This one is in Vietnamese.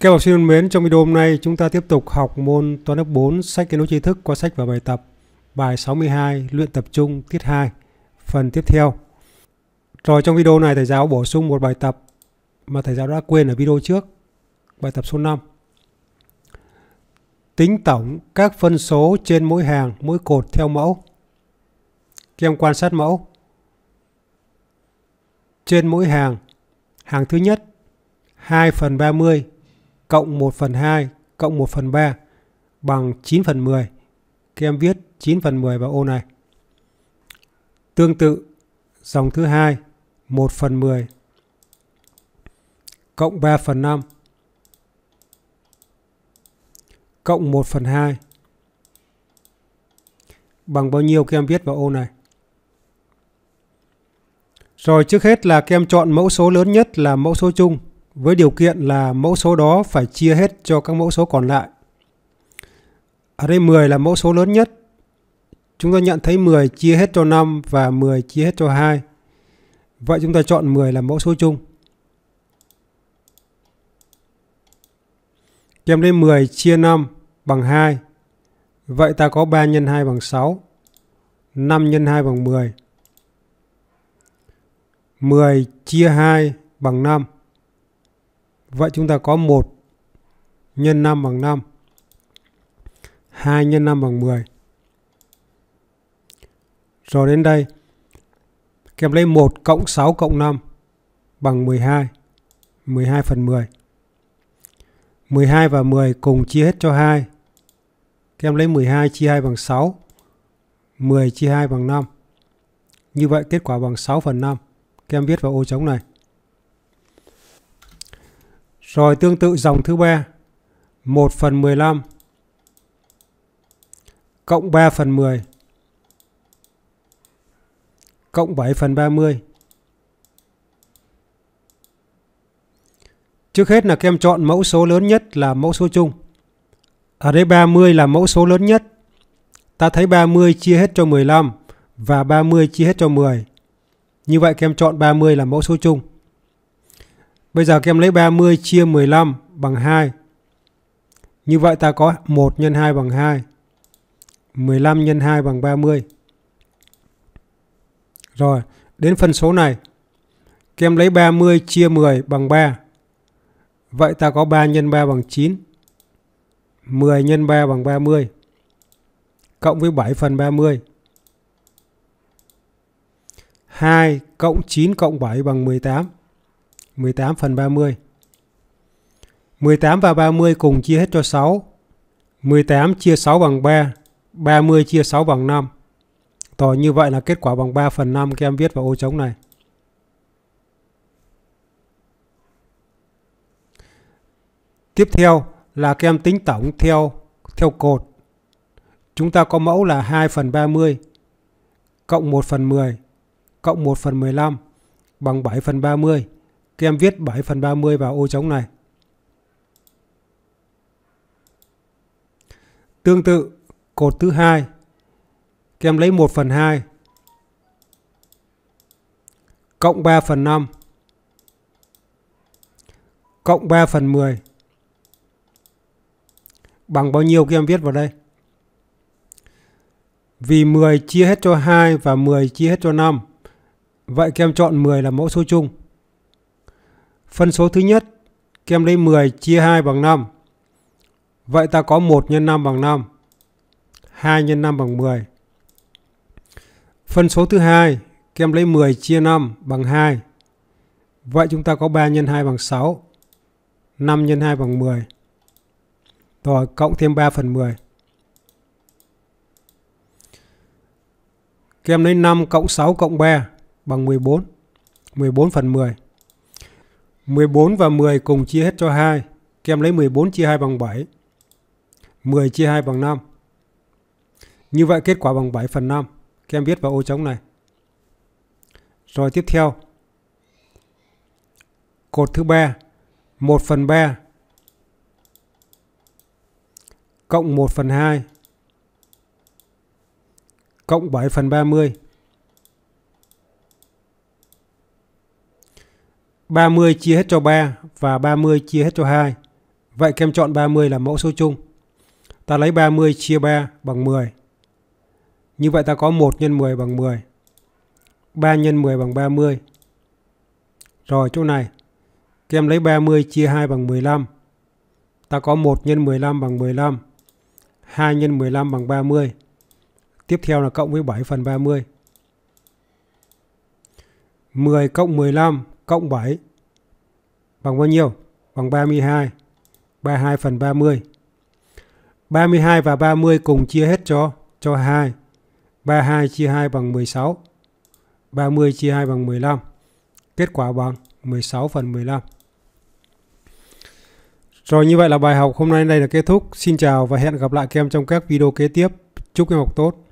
Các học sinh thân mến, trong video hôm nay chúng ta tiếp tục học môn toán lớp 4 sách kết nối tri thức qua sách và bài tập bài 62 luyện tập trung tiết 2 phần tiếp theo. Rồi trong video này thầy giáo bổ sung một bài tập mà thầy giáo đã quên ở video trước, bài tập số 5. Tính tổng các phân số trên mỗi hàng, mỗi cột theo mẫu. Các em quan sát mẫu. Trên mỗi hàng, hàng thứ nhất 2 phần 30 cộng 1 phần 2 cộng 1 phần 3 bằng 9 phần 10. Các em viết 9 phần 10 vào ô này. Tương tự, dòng thứ hai 1 phần 10 cộng 3 phần 5 cộng 1 phần 2 bằng bao nhiêu các em viết vào ô này. Rồi trước hết là các em chọn mẫu số lớn nhất là mẫu số chung với điều kiện là mẫu số đó phải chia hết cho các mẫu số còn lại. Ở đây 10 là mẫu số lớn nhất. Chúng ta nhận thấy 10 chia hết cho 5 và 10 chia hết cho 2. Vậy chúng ta chọn 10 là mẫu số chung. Kèm lên 10 chia 5 bằng 2. Vậy ta có 3 x 2 bằng 6. 5 x 2 bằng 10. 10 chia 2 bằng 5. Vậy chúng ta có 1 nhân 5 bằng 5. 2 nhân 5 bằng 10. Rồi đến đây kèm lấy 1 cộng 6 cộng 5 bằng 12. 12 phần 10. 12 và 10 cùng chia hết cho 2. Kèm lấy 12 chia 2 bằng 6. 10 chia 2 bằng 5. Như vậy kết quả bằng 6 phần 5. Các em viết vào ô trống này. Rồi tương tự dòng thứ ba 1 phần 15 cộng 3 phần 10 cộng 7 phần 30 Trước hết là các em chọn mẫu số lớn nhất là mẫu số chung. Ở đây 30 là mẫu số lớn nhất. Ta thấy 30 chia hết cho 15 và 30 chia hết cho 10. Như vậy các em chọn 30 là mẫu số chung. Bây giờ các em lấy 30 chia 15 bằng 2. Như vậy ta có 1 x 2 bằng 2. 15 x 2 bằng 30. Rồi, đến phân số này. Các em lấy 30 chia 10 bằng 3. Vậy ta có 3 x 3 bằng 9. 10 x 3 bằng 30. Cộng với 7 phần 30. 2 cộng 9 cộng 7 bằng 18. 18 phần 30. 18 và 30 cùng chia hết cho 6. 18 chia 6 bằng 3, 30 chia 6 bằng 5. Tỏ như vậy là kết quả bằng 3 phần 5 các em viết vào ô trống này. Tiếp theo là các em tính tổng theo theo cột. Chúng ta có mẫu là 2 phần 30 cộng 1 phần 10 cộng 1 phần 15 bằng 7 phần 30. Các em viết 7 phần 30 vào ô trống này. Tương tự, cột thứ hai các em lấy 1 phần 2 cộng 3 phần 5 cộng 3 phần 10 bằng bao nhiêu các em viết vào đây vì 10 chia hết cho 2 và 10 chia hết cho 5 vậy các em chọn 10 là mẫu số chung Phân số thứ nhất, kem lấy 10 chia 2 bằng 5. Vậy ta có 1 x 5 bằng 5. 2 x 5 bằng 10. Phân số thứ hai, kem lấy 10 chia 5 bằng 2. Vậy chúng ta có 3 x 2 bằng 6. 5 x 2 bằng 10. Rồi cộng thêm 3 phần 10. Kem lấy 5 cộng 6 cộng 3 bằng 14. 14 phần 10. 14 và 10 cùng chia hết cho 2. kem em lấy 14 chia 2 bằng 7. 10 chia 2 bằng 5. Như vậy kết quả bằng 7 phần 5. kem viết vào ô trống này. Rồi tiếp theo. Cột thứ 3. 1 phần 3. Cộng 1 phần 2. Cộng 7 phần 30. 30 chia hết cho 3 và 30 chia hết cho 2. Vậy kem em chọn 30 là mẫu số chung. Ta lấy 30 chia 3 bằng 10. Như vậy ta có 1 x 10 bằng 10. 3 x 10 bằng 30. Rồi chỗ này, kem em lấy 30 chia 2 bằng 15. Ta có 1 x 15 bằng 15. 2 x 15 bằng 30. Tiếp theo là cộng với 7 phần 30. 10 cộng 15 cộng 7 bằng bao nhiêu? Bằng 32. 32 phần 30. 32 và 30 cùng chia hết cho cho 2. 32 chia 2 bằng 16. 30 chia 2 bằng 15. Kết quả bằng 16 phần 15. Rồi như vậy là bài học hôm nay đây là kết thúc. Xin chào và hẹn gặp lại các em trong các video kế tiếp. Chúc em học tốt.